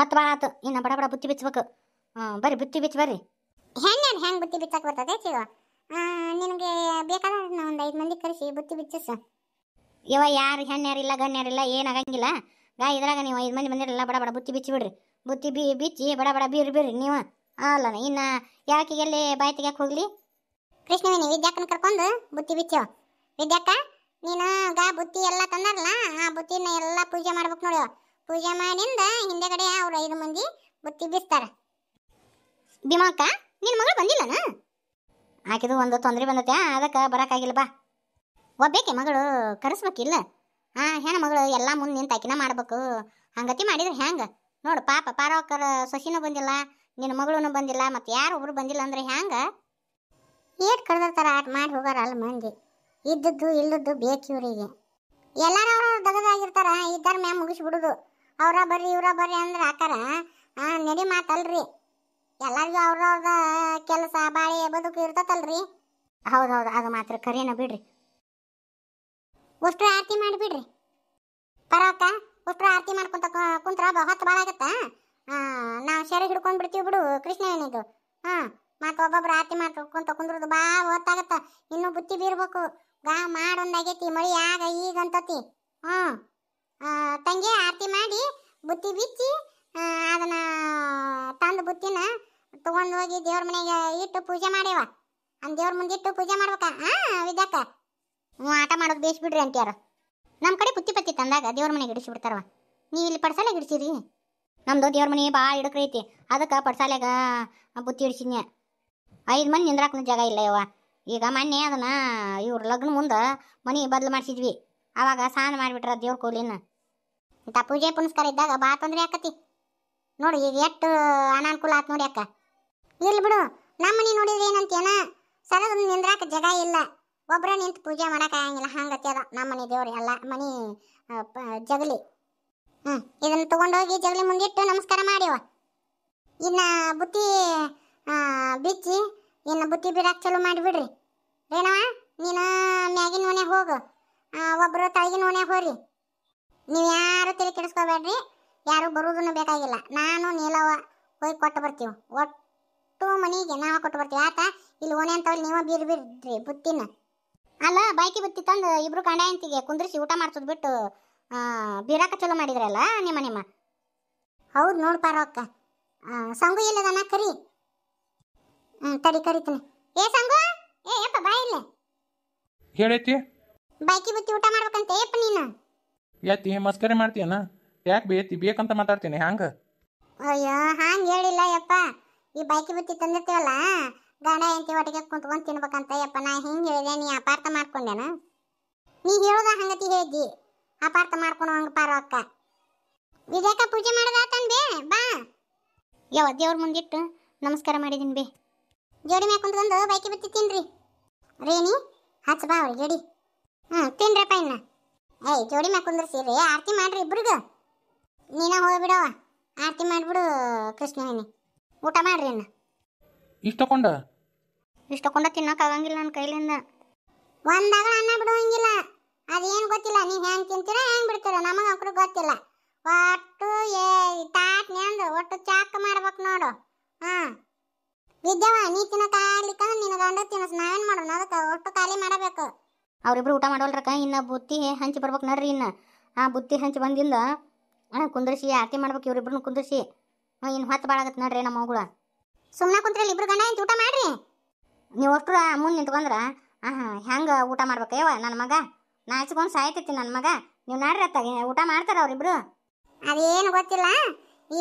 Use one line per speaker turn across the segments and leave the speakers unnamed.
ಹೊತ್ತು ಭಾಳ ಆತು ಇನ್ನು ಬಡ ಬಡ ಬುತ್ತಿ ಬಿಚ್ಚಬೇಕು ಬರ್ರಿ ಬುತ್ತಿ ಬಿಚ್ಚ ಬರ್ರಿ ಹೆಂಗೆ ಹೆಂಗೆ ಬುತ್ತಿ ಬಿಚ್ಚಕ್ಕೆ ಬರ್ತದೆ ಶಿವ ನಿನಗೆ ಬೇಕಾದ ಒಂದು ಐದು ಮಂದಿ ಕರೆಸಿ ಬುತ್ತಿ ಬಿಚ್ಚಿಸು ಇವ ಯಾರು ಹೆಣ್ಣ್ಯಾರಿಲ್ಲ ಗಣ್ಯಾರಿಲ್ಲ ಏನಾಗಂಗಿಲ್ಲ ಗಾ ಇದ್ರಾಗ ನೀವು ಐದು ಮಂದಿ ಬಂದಿರಲ್ಲ ಬಡ ಬಡ ಬುತ್ತಿ ಬಿಚ್ಚಿ ಬಿಡ್ರಿ ಬುತ್ತಿ ಬಿ ಬಿಚ್ಚಿ ಬಡ ಬಡ ಬೀರ್ ಬೀರ್ರಿ ನೀವು ಅಲ್ಲ ಇನ್ನು ಯಾಕಿಗೆ ಎಲ್ಲಿ ಬಾಯಿ ತೆಗಿಯಕ್ಕೆ ಹೋಗ್ಲಿ ಕೃಷ್ಣವೇಣಿ ವಿದ್ಯಾಕನ ಕರ್ಕೊಂಡು ಬುತ್ತಿ ಬಿಚ್ಚೋ ವಿದ್ಯಾಕ ನೀನು ಗಾ ಬುತ್ತಿ ಎಲ್ಲ ತಂದಾರಲ್ಲ ಆ ಬುತ್ತಿನ ಎಲ್ಲ ಪೂಜೆ ಮಾಡ್ಬೇಕು ನೋಡಿ ಪೂಜೆ ಮಾಡಿಂದ ಹಿಂದೆಗಡೆ ಅವ್ರು ಐದು ಮಂದಿ ಬುತ್ತಿ ಬೀಸ್ತಾರ ಭೀಮಕ್ಕ ನಿನ್ನ ಮಗಳು ಬಂದಿಲ್ಲನ ಆಕಿದು ಒಂದು ತೊಂದರೆ ಬಂದತೆ ಅದಕ್ಕೆ ಬರೋಕ್ಕಾಗಿಲ್ಲ ಬಾ ಒಬ್ಬೇಕೆ ಮಗಳು ಕರೆಸ್ಬೇಕಿಲ್ಲ ಹಾಂ ಹೆಣ್ಣು ಮಗಳು ಎಲ್ಲ ಮುಂದೆ ನಿಂತು ಆಕಿನ ಮಾಡ್ಬೇಕು ಹಂಗತಿ ಮಾಡಿದ್ರೆ ಹೆಂಗೆ ನೋಡು ಪಾಪ ಪಾರವಕ್ಕರ ಸೊಸಿನೂ ಬಂದಿಲ್ಲ ನಿನ್ನ ಮಗಳೂ ಬಂದಿಲ್ಲ ಮತ್ತು ಯಾರು ಒಬ್ರು ಬಂದಿಲ್ಲ ಅಂದ್ರೆ ಹೆಂಗೆ ಏಟ್ ಕರೆದಿರ್ತಾರ ಆಟ ಮಾಡಿ ಹೋಗಾರಲ್ಲ ಮಂದಿ ಇದ್ದದ್ದು ಇಲ್ಲದ್ದು ಬೇಕಿವ್ರಿಗೆ ಎಲ್ಲರೂ ದಗದಾಗಿರ್ತಾರ ಇದ್ದಾರ ಮ್ಯಾಮ್ ಮುಗಿಸ್ಬಿಡುದು ಅವ್ರ ಬರ್ರಿ ಇವ್ರ ಬರ್ರಿ ಅಂದ್ರೆ ಆಕಾರ ನಡಿ ಮಾತಲ್ರಿ ಎಲ್ಲರಿಗೂ ಅವ್ರವ್ರದ ಕೆಲಸ ಬಾಳೆ ಬದುಕು ಇರ್ತತಲ್ರಿ ಹೌದು ಹೌದು ಅದು ಮಾತ್ರ ಕರೇನ ಬಿಡ್ರಿ ಉಷ್ಟ್ರ ಆರತಿ ಮಾಡಿಬಿಡ್ರಿ ಪರವಕ್ಕ ಉಷ್ಟ್ರ ಆರತಿ ಮಾಡ್ಕೊಂತ ಕುಂತ್ರ ಹೊತ್ತು ಭಾಳ ಆಗತ್ತ ನಾವು ಶರೀರ ಹಿಡ್ಕೊಂಡು ಬಿಡ್ತೀವಿ ಬಿಡು ಕೃಷ್ಣ ಏನಿದು ಹಾ ಮತ್ತು ಒಬ್ಬೊಬ್ರು ಆರತಿ ಮಾಡ್ಕೊಂತ ಕುಂದ್ರದು ಭಾಳ ಹೊತ್ತಾಗತ್ತ ಇನ್ನೂ ಬುತ್ತಿ ಬೀರ್ಬೇಕು ಗಾ ಮಾಡೊಂದಾಗೈತಿ ಮಳಿ ಆಗ ಈಗ ಅಂತತಿ ಹ್ಞೂ ತಂಗಿ ಆರತಿ ಮಾಡಿ ಬುತ್ತಿ ಬಿಚ್ಚಿ ಅದನ್ನ ತಂದು ಬುತ್ತಿನ ತಗೊಂಡು ಹೋಗಿ ದೇವ್ರ ಮನೆಗೆ ಇಟ್ಟು ಪೂಜೆ ಮಾಡ್ಯವ ಅಂದ್ ದೇವ್ರ ಮುಂದೆ ಇಟ್ಟು ಪೂಜೆ ಮಾಡ್ಬೇಕ ಹಾ ವಿದ್ಯಾಕ ಹ್ಞೂ ಆಟ ಮಾಡೋದು ಬೇಯಿಸಿ ಬಿಡ್ರಿ ಅಂತ್ಯಾರ ನಮ್ಮ ಕಡೆ ಬುತ್ತಿ ಪತ್ತಿ ತಂದಾಗ ದೇವ್ರ ಮನೆಗೆ ಇಡಿಸಿ ಬಿಡ್ತಾರವ ನೀವು ಇಲ್ಲಿ ಪಡ್ಸಾಲೆ ಇಡ್ಸಿರಿ ನಮ್ದು ದೇವ್ರ ಮನೆ ಭಾಳ ಹಿಡಕ್ರೈತಿ ಅದಕ್ಕೆ ಪಡ್ಸಾಲ್ಯಾಗ ಬುತ್ತಿ ಇಡ್ಸಿನ ಐದು ಮಂದಿ ನಿಂದ್ರಾಕ ಜಾಗ ಇಲ್ಲ ಯವ್ವ ಈಗ ಮೊನ್ನೆ ಅದನ್ನ ಇವ್ರ ಲಗ್ನ ಮುಂದೆ ಮನೆ ಬದಲು ಮಾಡಿಸಿದ್ವಿ ಅವಾಗ ಸ್ನಾನ ಮಾಡಿಬಿಟ್ರ ದೇವ್ರ ಕೂಲಿನ ಇಂಥ ಪೂಜೆ ಪುನಸ್ಕಾರ ಇದ್ದಾಗ ಭಾಳ ತೊಂದರೆ ಆಕತಿ ನೋಡು ಈಗ ಎಷ್ಟು ಅನಾನುಕೂಲ ಆತ್ ನೋಡಿ ಅಕ್ಕ ಇಲ್ಲ ಬಿಡು ನಮ್ಮ ಮನೆ ನೋಡಿದ್ರೆ ಏನಂತೇನ ಸರದ ನಿಂದ್ರಾಕ ಜಗ ಇಲ್ಲ ಒಬ್ಬರ ನಿಂತು ಪೂಜೆ ಆಗಂಗಿಲ್ಲ ಹಂಗತಿ ಅದ ನಮ್ಮ ಮನೆ ದೇವ್ರಿ ಅಲ್ಲ ಮನೆ ಜಗಲಿ ಹ್ಞೂ ಇದನ್ನು ತೊಗೊಂಡೋಗಿ ಜಗಲಿ ಮುಂದಿಟ್ಟು ನಮಸ್ಕಾರ ಮಾಡಿವ ಇನ್ನ ಬುತ್ತಿ ಬಿಚ್ಚಿ ಇನ್ನು ಬುತ್ತಿ ಬಿರಾಕ್ ಚಲೋ ಮಾಡಿಬಿಡ್ರಿ ಏನವ ನೀನು ಮ್ಯಾಗಿನ ಮನೆಗೆ ಹೋಗು ಒಬ್ಬರು ತಳಗಿನ ಮನೆಗೆ ಹೋರಿ ನೀವು ಯಾರು ತಲೆ ಕೆಡಿಸ್ಕೋಬೇಡ್ರಿ ಯಾರು ಬರುವುದನ್ನು ಬೇಕಾಗಿಲ್ಲ ನಾನು ನೀಲವ ಹೋಗಿ ಕೊಟ್ಟು ಬರ್ತೀವಿ ಒಟ್ಟು ಮನೆಗೆ ನಾವು ಕೊಟ್ಟು ಬರ್ತೀವಿ ಆತ ಇಲ್ಲಿ ಓಣೆ ಅಂತವ್ರು ನೀವು ಬೀರ್ ಬಿಡ್ರಿ ಬುತ್ತಿನ ಅಲ್ಲ ಬಾಯ್ಕಿ ಬುತ್ತಿ ತಂದು ಇಬ್ರು ಗಂಡ ಕುಂದ್ರಿಸಿ ಊಟ ಮಾಡ್ಸೋದು ಬಿಟ್ಟು ಬೀರಾಕ ಚಲೋ ಮಾಡಿದ್ರಲ್ಲ ನಿಮ್ಮ ನಿಮ್ಮ ಹೌದು ನೋಡ್ಪ ರೊಕ್ಕ ಸಂಗು ಇಲ್ಲದನ ಕರಿ ಹ್ಞೂ ತಡಿ ಕರಿತೀನಿ ಏ ಸಂಗು ಏ ಯಪ್ಪ ಬಾಯಿಲ್ಲ ಹೇಳೈತಿ ಬಾಯ್ಕಿ ಬುತ್ತಿ ಊಟ ಮಾಡ್ಬೇಕಂತ ಏಪ್ಪ ನೀನು ಯತ್ತಿ ಮಸ್ಕರಿ ಮಾಡ್ತೀಯನ ಯಾಕೆ ಬೇತಿ ಬೇಕಂತ ಮಾತಾಡ್ತೀನಿ ಹ್ಯಾಂಗ ಅಯ್ಯೋ ಹಾಂಗ್ ಹೇಳಿಲ್ಲ ಯಪ್ಪ ಈ ಬೈಕಿ ಬುತ್ತಿ ತಂದಿರ್ತೀವಲ್ಲ ಗಂಡ ಹೆಂಡತಿ ಒಟ್ಟಿಗೆ ಕುಂತ್ಕೊಂಡು ತಿನ್ಬೇಕಂತ ಯಪ್ಪ ನಾ ಹಿಂಗೆ ಹೇಳಿದೆ ನೀ ಅಪಾರ್ಥ ಮಾಡ್ಕೊಂಡೇನ ನೀ ಹೇಳೋದ ಹಂಗತಿ ಹೇಳಿ ಅಪಾರ್ಥ ಮಾಡ್ಕೊಂಡು ಹಂಗೆ ಪಾರೋ ಅಕ್ಕ ವಿಜಯಕ ಪೂಜೆ ಮಾಡೋದಾತಂದೆ ಬಾ ಯಾವ ದೇವ್ರ ಮುಂದಿಟ್ಟು ನಮಸ್ಕಾರ ಮಾಡಿದೀನಿ ಬೇ ಜೋಡಿ ಮ್ಯಾಕ್ ಕುಂತ್ಕೊಂಡು ಬೈಕಿ ಬಿತ್ತಿ ತಿನ್ರಿ ರೇಣಿ ಹಚ್ಚ ಬಾ ಅವ್ರಿಗೆ ಜೋಡಿ ಹ್ಞೂ ತಿನ್ರಪ್ಪ ಇನ್ನ ಏಯ್ ಜೋಡಿ ಮ್ಯಾಗ ಕುಂದ್ರಸಿರಿ ಆರತಿ ಮಾಡ್ರಿ ಇಬ್ರಿಗ ನೀನ ಹೋಗ್ಬಿಡವ ಆರತಿ ಮಾಡಿಬಿಡು ಕೃಷ್ಣವೇಣಿ ಊಟ ಮಾಡ್ರಿ ಅಣ್ಣ ಇಷ್ಟು ತಕೊಂಡ ಇಷ್ಟು ತಕೊಂಡ ನನ್ನ ಕೈಲಿಂದ ಒಂದಾಗ ಅನ್ನ ಬಿಡುವಂಗಿಲ್ಲ ಅದೇನು ಗೊತ್ತಿಲ್ಲ ನೀವು ಹೆಂಗೆ ತಿಂತೀರ ಹೆಂಗೆ ಬಿಡ್ತೀರ ನಮಗೆ ಅಂಕರು ಗೊತ್ತಿಲ್ಲ ಒಟ್ಟು ಏ ತಾಟ್ ನೆಂದು ಒಟ್ಟು ಚಾಕ್ ಮಾಡ್ಬೇಕು ನೋಡು ಹಾಂ ವಿದ್ಯಾವ ನೀ ತಿನ್ನಕ ಆಗ್ಲಿಕ್ಕ ನಿನ್ನ ಗಂಡ ತಿನ್ನಸ್ ನಾವೇನ್ ಮಾಡೋಣ ಅದಕ್ಕೆ ಒಟ್ಟು ಖಾಲಿ ಮಾಡಬೇಕು ಅವರಿಬ್ರು ಊಟ ಮಾಡೋಲ್ರಕ್ಕ ಇನ್ನು ಬುತ್ತಿ ಹಂಚಿ ಬರ್ಬೇಕು ನಡ್ರಿ ಇನ್ನು ಆ ಬುತ್ತಿ ಹಂಚಿ ಬಂದಿಂದ ಕುಂದರ್ಸಿ ಆರತಿ ಮಾಡ್ಬೇಕು ಇವ್ರಿಬ್ರು ಕುಂದರ್ಸಿ ಇನ್ನು ಹೊತ್ತು ಬಾಳಾಗತ್ತೆ ನಡ್ರಿ ನಮ್ಮ ಮಗಳ ಸುಮ್ಮನೆ ಕುಂತ್ರಲ್ಲಿ ಇಬ್ರು ಗಂಡ ಊಟ ಮಾಡ್ರಿ ನೀವು ಅಷ್ಟು ಮುಂದೆ ನಿಂತ್ಕೊಂಡ್ರ ಹಾಂ ಹೆಂಗೆ ಊಟ ಮಾಡ್ಬೇಕಯ್ಯವ ನನ್ನ ಮಗ ನಾ ಸಾಯ್ತೈತಿ ನನ್ನ ಮಗ ನೀವು ನಡ್ರಿ ಅತ್ತ ಊಟ ಮಾಡ್ತಾರ ಅವರಿಬ್ರು ಅದೇನು ಗೊತ್ತಿಲ್ಲ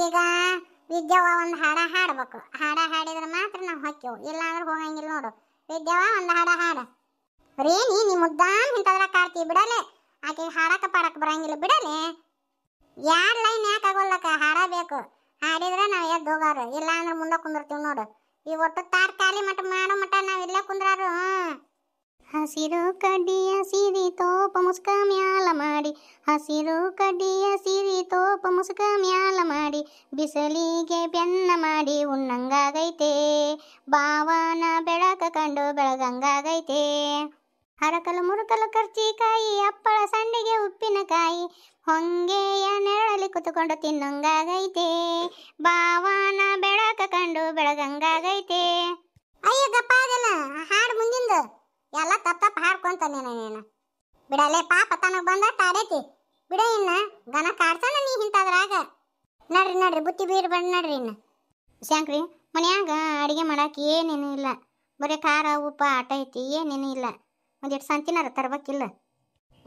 ಈಗ ವಿದ್ಯಾವ ಒಂದು ಹಾಡ ಹಾಡ್ಬೇಕು ಹಾಡ ಹಾಡಿದ್ರೆ ಮಾತ್ರ ನಾವು ಹಾಕ್ಯವು ಇಲ್ಲ ಅಂದ್ರೆ ಹೋಗಂಗಿಲ್ಲ ನೋಡು ವಿದ್ಯಾವ ಒಂದು ಹಾಡ ಹಾಡ ರೇಣಿ ನೀ ಮುದ್ದಾನ್ ಇಂಥದ್ರ ಕಾರ್ತಿ ಬಿಡಲೆ ಆಕೆ ಹಾಡಕ ಪಾಡಕ ಬರಂಗಿಲ್ಲ ಬಿಡಲೆ ಯಾರ್ ಲೈನ್ ಯಾಕೆ ಆಗೋಲ್ಲಕ ಹಾಡಬೇಕು ಹಾಡಿದ್ರೆ ನಾವು ಎದ್ದು ಹೋಗಾರು ಇಲ್ಲ ಅಂದ್ರೆ ಮುಂದೆ ಕುಂದಿರ್ತೀವಿ ನೋಡು ಈ ಒಟ್ಟು ತಾರ್ ಖಾಲಿ ಮಟ್ಟ ಮಾಡೋ ಮಟ್ಟ ನಾವು ಇಲ್ಲೇ ಕುಂದ್ರಾರು ಹಸಿರು ಕಡ್ಡಿಯ ಸಿರಿ ತೋಪ ಮುಸ್ಕ ಮ್ಯಾಲ ಮಾಡಿ ಹಸಿರು ಕಡ್ಡಿಯ ಸಿರಿ ತೋಪ ಮುಸ್ಕ ಮ್ಯಾಲ ಮಾಡಿ ಬಿಸಿಲಿಗೆ ಬೆನ್ನ ಮಾಡಿ ಉಣ್ಣಂಗಾಗೈತೆ ಭಾವನ ಬೆಳಕ ಕಂಡು ಬೆಳಗಂಗಾಗೈತೆ ಹರಕಲು ಮುರುಕಲು ಕರ್ಚಿಕಾಯಿ ಅಪ್ಪಳ ಸಂಡಿಗೆ ಉಪ್ಪಿನಕಾಯಿ ಹೊಂಗೆಯ ನೆರಳಲ್ಲಿ ಕುತ್ಕೊಂಡು ತಿನ್ನಂಗಾಗೈತೆ ಬಾವಾನ ಬೆಳಕ ಕಂಡು ಬೆಳಗಂಗಾಗೈತೆ ಅಯ್ಯ ಗಪ್ಪ ಆಗಲ್ಲ ಹಾಡು ಮುಂದಿಂದ ಎಲ್ಲ ತಪ್ಪ ತಪ್ಪ ಹಾಡ್ಕೊಂತ ನೀನು ನೀನು ಬಿಡಲೆ ಪಾಪ ತನಗೆ ಬಂದ ಟಾಡೈತಿ ಬಿಡ ಇನ್ನ ಗನ ಕಾಡ್ತಾನ ನೀ ಇಂಥದ್ರಾಗ ನಡ್ರಿ ನಡ್ರಿ ಬುತ್ತಿ ಬೀರು ಬಣ್ಣ ನಡ್ರಿ ಇನ್ನು ಶಾಂಕ್ರಿ ಮನ್ಯಾಗ ಅಡಿಗೆ ಮಾಡಕ್ಕೆ ಏನೇನು ಇಲ್ಲ ಬರೀ ಖಾರ ಉಪ್ಪು ಆಟ ಐತಿ ಏನೇನು ಇಲ್ಲ ಒಂದಿಟ್ಟು ಸಂತಿನಾರ ತರ್ಬೇಕಿಲ್ಲ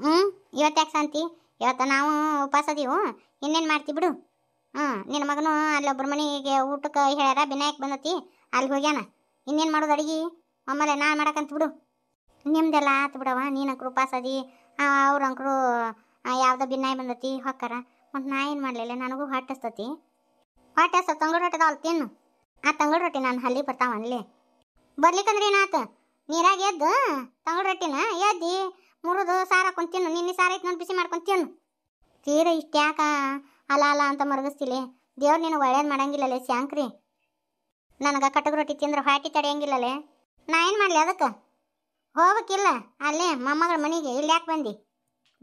ಹ್ಞೂ ಇವತ್ತು ಯಾಕೆ ಸಂತಿ ಇವತ್ತು ನಾವು ಉಪವಾಸ ಅದೀವು ಇನ್ನೇನು ಮಾಡ್ತಿ ಬಿಡು ಹಾಂ ನಿನ್ನ ಮಗನು ಒಬ್ಬರ ಮನೆಗೆ ಊಟಕ್ಕೆ ಹೇಳ್ಯಾರ ಬಿನಾಯಕ್ ಬಂದತಿ ಅಲ್ಲಿ ಹೋಗ್ಯಾನ ಇನ್ನೇನು ಮಾಡೋದು ಅಡುಗೆ ಆಮೇಲೆ ನಾನು ಮಾಡಕ್ಕಂತ ಬಿಡು ನಿಮ್ದೆಲ್ಲ ಆತು ಬಿಡವ ನೀನು ಅಂಕರು ಉಪಾಸದಿ ಅವ್ರ ಅಂಕರು ಯಾವುದೋ ಬಿನ್ನಾಯಿ ಬಂದತಿ ಹೊಕ್ಕಾರ ಮತ್ತು ನಾ ಏನು ಮಾಡಲಿಲ್ಲ ನನಗೂ ಹೊಟ್ಟಸ್ತತಿ ಹೊಟ್ಟೆ ತಂಗಡ್ ರೊಟ್ಟಿ ಅಲ್ಲಿ ತಿನ್ನು ಆ ತಂಗಡ್ ರೊಟ್ಟಿ ನಾನು ಹಲ್ಲಿ ಬರ್ತಾವ ಅಲ್ಲಿ ಬರ್ಲಿಕ್ಕಂದ್ರೆ ಏನಾತ ನೀರಾಗ ಎದ್ದು ತಗೊಳ್ ರೊಟ್ಟಿನ ಎದ್ದಿ ಮುರಿದು ಸಾರ ತಿನ್ನು ನಿನ್ನೆ ಸಾರ ಐತೆ ನೋಡಿ ಬಿಸಿ ಮಾಡ್ಕೊಂತೀನು ತಿನ್ನು ತೀರ ಇಷ್ಟ ಯಾಕ ಅಲ ಅಲ ಅಂತ ಮರಗಿಸ್ತಿಲಿ ದೇವ್ರು ನಿನಗೆ ಒಳ್ಳೇದು ಮಾಡಂಗಿಲ್ಲಲೆ ಸ್ಯಾಂಕ್ರಿ ನನಗೆ ಕಟಕ್ ರೊಟ್ಟಿ ತಿಂದ್ರೆ ಹೊಟ್ಟಿ ತಡೆಯಂಗಿಲ್ಲಲೆ ನಾ ಏನು ಮಾಡಲಿ ಅದಕ್ಕೆ ಹೋಗ್ಬೇಕಿಲ್ಲ ಅಲ್ಲೇ ಮೊಮ್ಮಗಳ ಮನೆಗೆ ಇಲ್ಲಿ ಯಾಕೆ ಬಂದಿ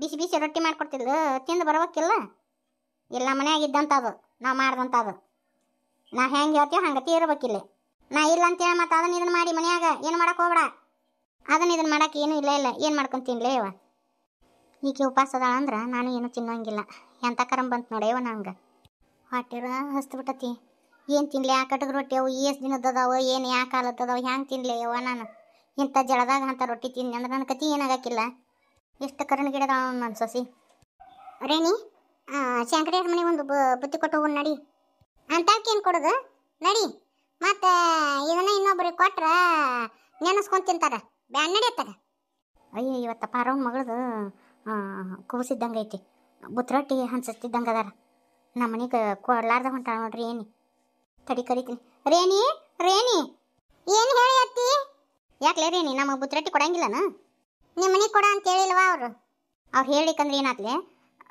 ಬಿಸಿ ಬಿಸಿ ರೊಟ್ಟಿ ಮಾಡ್ಕೊಡ್ತಿದ್ಲು ತಿಂದು ಬರ್ಬೇಕಿಲ್ಲ ಇಲ್ಲ ಮನೆಯಾಗಿದ್ದಂಥದ್ದು ನಾವು ಮಾಡ್ದಂಥದ್ದು ನಾವು ಹೆಂಗೆ ಹೇಳ್ತೀವಿ ಹಂಗೆ ತೀರ್ಬೇಕಿಲ್ಲ ನಾ ಇಲ್ಲ ಅಂತೇಳಿ ಮತ್ತೆ ಅದನ್ನ ಇದನ್ನ ಮಾಡಿ ಮನ್ಯಾಗ ಏನು ಮಾಡಕ್ಕೆ ಹೋಗ್ಬೇಡ ಅದನ್ನ ಇದನ್ನ ಮಾಡಕ್ಕೆ ಏನು ಇಲ್ಲ ಇಲ್ಲ ಏನು ಮಾಡ್ಕೊಂಡು ಮಾಡ್ಕೊಂತೀನಿ ಇವ ಈಕೆ ಉಪವಾಸ ಅದಾಳ ಅಂದ್ರೆ ನಾನು ಏನು ತಿನ್ನೋಂಗಿಲ್ಲ ಎಂಥ ಕರಂ ಬಂತು ನೋಡೇವ ನಂಗೆ ಹೊಟ್ಟಿರ ಹಸ್ತು ಬಿಟ್ಟತಿ ಏನು ತಿನ್ಲಿ ಆ ಕಟಗ ರೊಟ್ಟಿ ಅವು ಎಷ್ಟು ದಿನದದಾವ ಏನು ಯಾಕೆ ಕಾಲದ್ದದಾವ ಹೆಂಗೆ ತಿನ್ಲಿ ಅವ ನಾನು ಇಂಥ ಜಳದಾಗ ಅಂತ ರೊಟ್ಟಿ ತಿನ್ನಿ ಅಂದ್ರೆ ನನ್ನ ಕತಿ ಏನಾಗಕ್ಕಿಲ್ಲ ಎಷ್ಟು ಕರಣ್ ಗಿಡದ ನನ್ನ ಸೊಸಿ ರೇಣಿ ಶಂಕರೇಶ್ವರ ಮನೆ ಒಂದು ಬುತ್ತಿ ಕೊಟ್ಟು ಹೋಗೋಣ ನಡಿ ಅಂತ ಏನು ಕೊಡೋದು ನಡಿ ಮತ್ತೆ ಇದನ್ನ ಇನ್ನೊಬ್ರಿಗೆ ಕೊಟ್ರ ನೆನೆಸ್ಕೊಂಡು ತಿಂತಾರ ಬ್ಯಾನ್ ನಡೆಯತ್ತಾರ ಅಯ್ಯೋ ಇವತ್ತ ಪಾರವ್ನ ಮಗಳದು ಕೂಸಿದ್ದಂಗ ಐತಿ ಬುತ್ರೊಟ್ಟಿ ಹಂಚಿಸ್ತಿದ್ದಂಗೆ ಅದಾರ ನಮ್ಮ ಮನೆಗೆ ಕೊಡ್ಲಾರ್ದ ಹೊಂಟಾಳ ನೋಡ್ರಿ ಏನಿ ತಡಿ ಕರಿತೀನಿ ರೇಣಿ ರೇಣಿ ಏನು ಹೇಳಿ ಅತ್ತಿ ಯಾಕ್ಲೇ ರೇಣಿ ನಮಗೆ ಬುತ್ರೊಟ್ಟಿ ಕೊಡಂಗಿಲ್ಲನ ನಿಮ್ಮ ಮನೆಗೆ ಕೊಡ ಅಂತ ಹೇಳಿಲ್ವಾ ಅವರು ಅವ್ರು ಹೇಳಿಕಂದ್ರೆ ಏನಾಗ್ಲೆ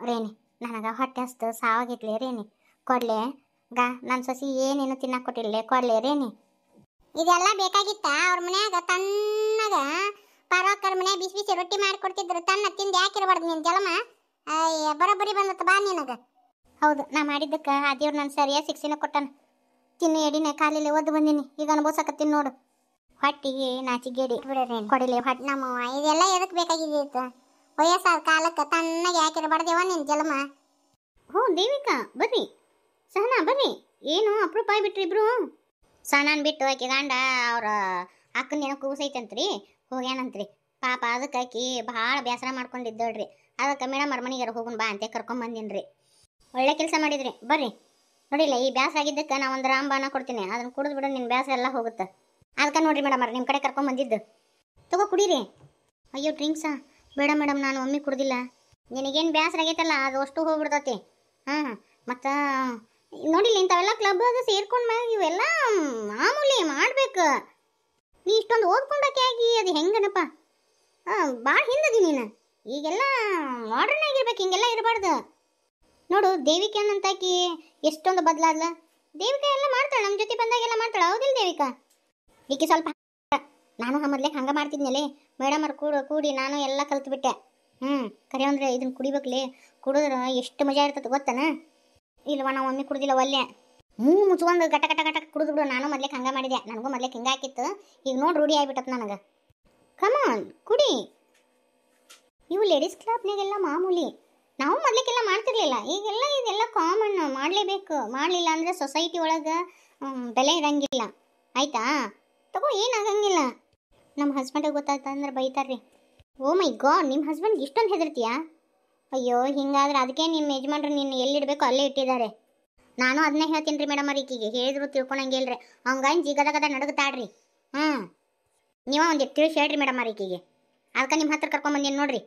ರೇಣಿ ನನಗೆ ಹೊಟ್ಟೆ ಹಸ್ತು ಸಾವಾಗಿತ್ಲೇ ರೇಣಿ ಕೊಡ್ಲೇ ಗಾ ನನ್ನ ಸೊಸಿ ಏನೇನು ತಿನ್ನಕ್ಕೆ ಕೊಟ್ಟಿಲ್ಲ ಕೊಡ್ಲೇರೇನಿ ಇದೆಲ್ಲ ಬೇಕಾಗಿತ್ತ ಅವ್ರ ಮನ್ಯಾಗ ತಣ್ಣಗ ಪರೋಕರ್ ಮನೆ ಬಿಸಿ ಬಿಸಿ ರೊಟ್ಟಿ ಮಾಡಿಕೊಡ್ತಿದ್ರು ತನ್ನ ತಿಂದು ಯಾಕಿರಬಾರ್ದು ನಿನ್ನ ಜಲಮ ಬರೋಬ್ಬರಿ ಬಂದತ್ತ ಬಾ ನಿನಗ ಹೌದು ನಾ ಮಾಡಿದ್ದಕ್ಕೆ ಆ ದೇವ್ರು ನಾನು ಸರಿಯಾಗಿ ಶಿಕ್ಷಣ ಕೊಟ್ಟನ ತಿನ್ನು ಎಡಿನ ಕಾಲಿಲೆ ಒದ್ದು ಬಂದೀನಿ ಈಗ ಅನುಭವಿಸಕತ್ತೀನಿ ನೋಡು ಹೊಟ್ಟಿಗೆ ನಾಚಿಗೇಡಿ ಕೊಡಿಲಿ ಹೊಟ್ಟೆ ನಮ್ಮ ಇದೆಲ್ಲ ಎದಕ್ಕೆ ಬೇಕಾಗಿದ್ದಿತ್ತು ವಯಸ್ಸಾದ ಕಾಲಕ್ಕೆ ತಣ್ಣಗೆ ಯಾಕಿರಬಾರ್ದೇವ ನಿನ್ನ ಜಲಮ ಹ್ಞೂ ದೇವಿಕಾ ಬರ್ರಿ ಸಹನಾ ಬನ್ನಿ ಏನು ಅಪರೂಪ ಆಗ್ಬಿಟ್ರಿ ಇಬ್ರು ಸಹನಾನ್ ಬಿಟ್ಟು ಆಕೆ ಗಂಡ ಅವ್ರ ಅಕ್ಕನ ಏನೋ ಕೂಸೈತಂತ್ರಿ ಹೋಗ್ಯಾನಂತ್ರಿ ಪಾಪ ಅದಕ್ಕೆ ಆಕಿ ಭಾಳ ಬೇಸರ ಮಾಡ್ಕೊಂಡಿದ್ದಳ್ರಿ ಅದಕ್ಕೆ ಮೇಡಮ್ ಅರಮನೆಗಾರ ಹೋಗುನ್ ಬಾ ಅಂತ ಕರ್ಕೊಂಬಂದಿನ್ರಿ ಒಳ್ಳೆ ಕೆಲಸ ಮಾಡಿದ್ರಿ ಬರ್ರಿ ನೋಡಿಲ್ಲ ಈ ಬ್ಯಾಸ ಆಗಿದ್ದಕ್ಕೆ ನಾ ಒಂದು ರಾಮಬಾನ ಕೊಡ್ತೀನಿ ಅದನ್ನು ಕುಡಿದು ನಿನ್ನ ಬ್ಯಾಸ ಎಲ್ಲ ಹೋಗುತ್ತೆ ಅದಕ್ಕೆ ನೋಡ್ರಿ ಮೇಡಮ್ ಅವ್ರು ನಿಮ್ಮ ಕಡೆ ಕರ್ಕೊಂಬಂದಿದ್ದು ತಗೋ ಕುಡೀರಿ ಅಯ್ಯೋ ಡ್ರಿಂಕ್ಸಾ ಬೇಡ ಮೇಡಮ್ ನಾನು ಒಮ್ಮೆ ಕುಡ್ದಿಲ್ಲ ನಿನಗೇನು ಬ್ಯಾಸರ ಆಗೈತಲ್ಲ ಅದು ಅಷ್ಟು ಹೋಗ್ಬಿಡ್ತತಿ ಹಾಂ ಮತ್ತು ನೋಡಿಲ್ಲ ಇಂಥವೆಲ್ಲ ಕ್ಲಬ್ ಅದು ಸೇರ್ಕೊಂಡ್ಮ್ಯಾಗ ಇವೆಲ್ಲ ಮಾಮೂಲಿ ಮಾಡ್ಬೇಕು ನೀ ಇಷ್ಟೊಂದು ಓದ್ಕೊಂಡಕ್ಕೆ ಆಗಿ ಅದು ಹೆಂಗನಪ್ಪ ಭಾಳ ಹಿಂದದಿ ನೀನು ಈಗೆಲ್ಲ ಮಾಡ್ರನ್ ಆಗಿರ್ಬೇಕು ಹಿಂಗೆಲ್ಲ ಇರಬಾರ್ದು ನೋಡು ದೇವಿಕೆ ಅಂತಾಕಿ ಎಷ್ಟೊಂದು ಬದಲಾದ್ಲ ದೇವಿಕಾ ಎಲ್ಲ ಮಾಡ್ತಾಳೆ ನಮ್ಮ ಜೊತೆ ಬಂದಾಗೆಲ್ಲ ಮಾಡ್ತಾಳೆ ಹೌದಿಲ್ಲ ದೇವಿಕಾ ಈಕೆ ಸ್ವಲ್ಪ ನಾನು ಮೊದಲೇ ಮೊದ್ಲೇ ಹಂಗೆ ಮಾಡ್ತಿದ್ನಲ್ಲೇ ಮೇಡಮ್ ಅವ್ರು ಕೂಡ ಕೂಡಿ ನಾನು ಎಲ್ಲ ಬಿಟ್ಟೆ ಹ್ಞೂ ಕರೆ ಇದನ್ನ ಇದನ್ನು ಕುಡಿಬೇಕಲೇ ಕುಡಿದ್ರೆ ಎಷ್ಟು ಮಜಾ ಇರ್ತದೆ ಗೊತ್ತಾನ ಇಲ್ವಾ ನಾವು ಒಮ್ಮೆ ಕುಡ್ದಿಲ್ಲ ಒಲ್ಲೆ ಮೂ ಮುಚ್ಕೊಂಡು ಗಟ ಗಟ ಗಟ ಬಿಡು ನಾನು ಮೊದ್ಲಿಕ್ಕೆ ಹಂಗೆ ಮಾಡಿದೆ ನನಗೂ ಮೊದ್ಲಿಕ್ಕೆ ಹಿಂಗೆ ಹಾಕಿತ್ತು ಈಗ ನೋಡಿ ರೂಢಿ ಆಗಿಬಿಟ್ಟತ್ ನನಗೆ ಕಮಾನ್ ಕುಡಿ ಇವು ಲೇಡೀಸ್ ಕ್ಲಬ್ನಾಗೆಲ್ಲ ಮಾಮೂಲಿ ನಾವು ಮೊದ್ಲಿಕ್ಕೆಲ್ಲ ಮಾಡ್ತಿರ್ಲಿಲ್ಲ ಈಗೆಲ್ಲ ಇದೆಲ್ಲ ಕಾಮನ್ ಮಾಡಲೇಬೇಕು ಮಾಡಲಿಲ್ಲ ಅಂದ್ರೆ ಸೊಸೈಟಿ ಒಳಗೆ ಬೆಲೆ ಇರಂಗಿಲ್ಲ ಆಯ್ತಾ ತಗೋ ಏನಾಗಂಗಿಲ್ಲ ನಮ್ಮ ಹಸ್ಬೆಂಡಿಗೆ ಗೊತ್ತಾಯ್ತು ಅಂದ್ರೆ ಬೈತಾರ್ರಿ ಓ oh ಮೈ ಗಾಡ್ ನಿಮ್ಮ ಹಸ್ಬೆಂಡ್ಗೆ ಇಷ್ಟೊಂದು ಹೆದರ್ತೀಯಾ ಅಯ್ಯೋ ಹಿಂಗಾದ್ರೆ ಅದಕ್ಕೆ ನಿಮ್ಮ ಯಜಮಾನ್ರು ನಿನ್ನ ಎಲ್ಲಿಡಬೇಕು ಅಲ್ಲೇ ಇಟ್ಟಿದ್ದಾರೆ ನಾನು ಅದನ್ನೇ ಹೇಳ್ತೀನಿ ರೀ ಮೇಡಮ್ ಈಕಿಗೆ ಹೇಳಿದ್ರು ತಿಳ್ಕೊಳಂಗಿಲ್ರಿ ಹಂಗಾಗಿ ಜಿಗದಗದ ನಡಗತಾಡ್ರಿ ಹ್ಞೂ ನೀವು ಒಂದಿಟ್ಟು ತಿಳಿಸಿ ಹೇಳ್ರಿ ಮೇಡಮ್ ಈಕಿಗೆ ಅದಕ್ಕೆ ನಿಮ್ಮ ಹತ್ರ ಕರ್ಕೊಂಬಂದಿನಿ ನೋಡ್ರಿ